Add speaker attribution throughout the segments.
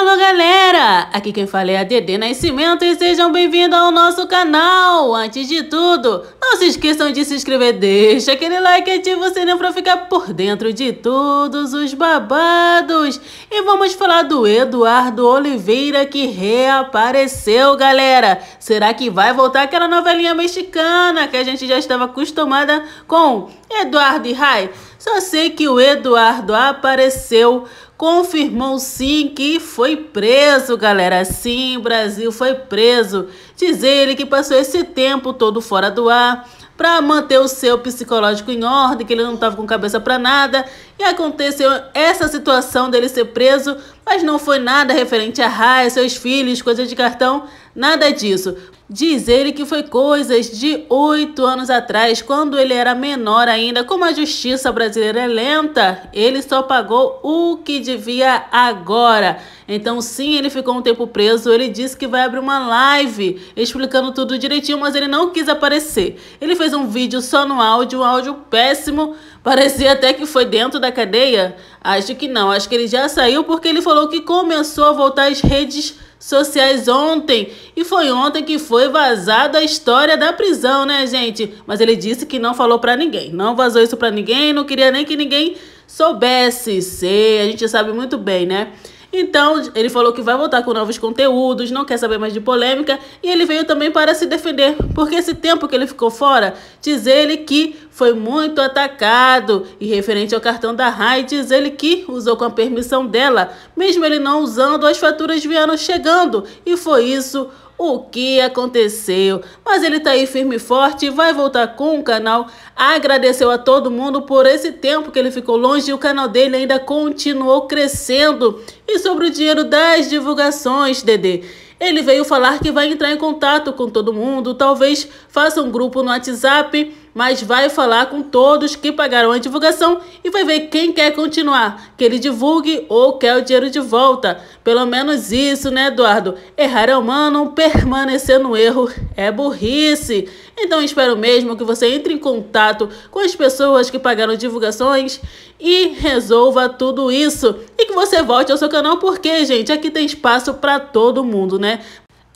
Speaker 1: Alô galera, aqui quem fala é a Dedê Nascimento e sejam bem-vindos ao nosso canal. Antes de tudo, não se esqueçam de se inscrever, deixa aquele like e ativa o sininho para ficar por dentro de todos os babados. E vamos falar do Eduardo Oliveira que reapareceu, galera. Será que vai voltar aquela novelinha mexicana que a gente já estava acostumada com Eduardo e Rai? Só sei que o Eduardo apareceu confirmou sim que foi preso, galera. Sim, Brasil foi preso. Diz ele que passou esse tempo todo fora do ar para manter o seu psicológico em ordem, que ele não estava com cabeça para nada. E aconteceu essa situação dele ser preso, mas não foi nada referente a raia, seus filhos, coisas de cartão, nada disso. Diz ele que foi coisas de oito anos atrás, quando ele era menor ainda. Como a justiça brasileira é lenta, ele só pagou o que devia agora. Então, sim, ele ficou um tempo preso. Ele disse que vai abrir uma live explicando tudo direitinho, mas ele não quis aparecer. Ele fez um vídeo só no áudio, um áudio péssimo. Parecia até que foi dentro da cadeia. Acho que não, acho que ele já saiu porque ele falou que começou a voltar às redes sociais ontem. E foi ontem que foi vazada a história da prisão, né, gente? Mas ele disse que não falou para ninguém. Não vazou isso para ninguém, não queria nem que ninguém soubesse. Sei, a gente sabe muito bem, né? Então, ele falou que vai voltar com novos conteúdos, não quer saber mais de polêmica, e ele veio também para se defender, porque esse tempo que ele ficou fora, diz ele que foi muito atacado, e referente ao cartão da RAI, diz ele que usou com a permissão dela, mesmo ele não usando, as faturas vieram chegando, e foi isso o que aconteceu. Mas ele tá aí firme e forte, vai voltar com o canal. Agradeceu a todo mundo por esse tempo que ele ficou longe e o canal dele ainda continuou crescendo. E sobre o dinheiro das divulgações, Dedê. Ele veio falar que vai entrar em contato com todo mundo, talvez faça um grupo no WhatsApp, mas vai falar com todos que pagaram a divulgação e vai ver quem quer continuar, que ele divulgue ou quer o dinheiro de volta. Pelo menos isso, né, Eduardo? Errar é humano, permanecer no erro é burrice. Então espero mesmo que você entre em contato com as pessoas que pagaram divulgações e resolva tudo isso. E que você volte ao seu canal porque, gente, aqui tem espaço para todo mundo, né?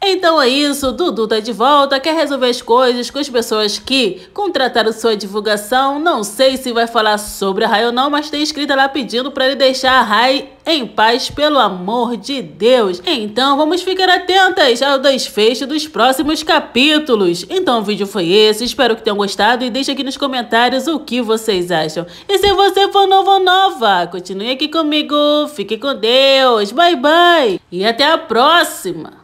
Speaker 1: Então é isso, Dudu tá de volta, quer resolver as coisas com as pessoas que contrataram sua divulgação. Não sei se vai falar sobre a Rai ou não, mas tem escrita lá pedindo para ele deixar a Rai em paz, pelo amor de Deus. Então vamos ficar atentas ao desfecho dos próximos capítulos. Então o vídeo foi esse, espero que tenham gostado e deixe aqui nos comentários o que vocês acham. E se você for novo ou nova, continue aqui comigo, fique com Deus, bye bye e até a próxima!